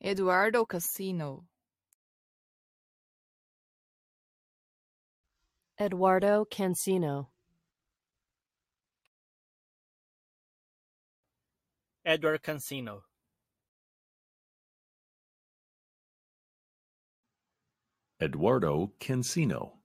Eduardo Casino Eduardo Cancino Edward Cancino Eduardo Cancino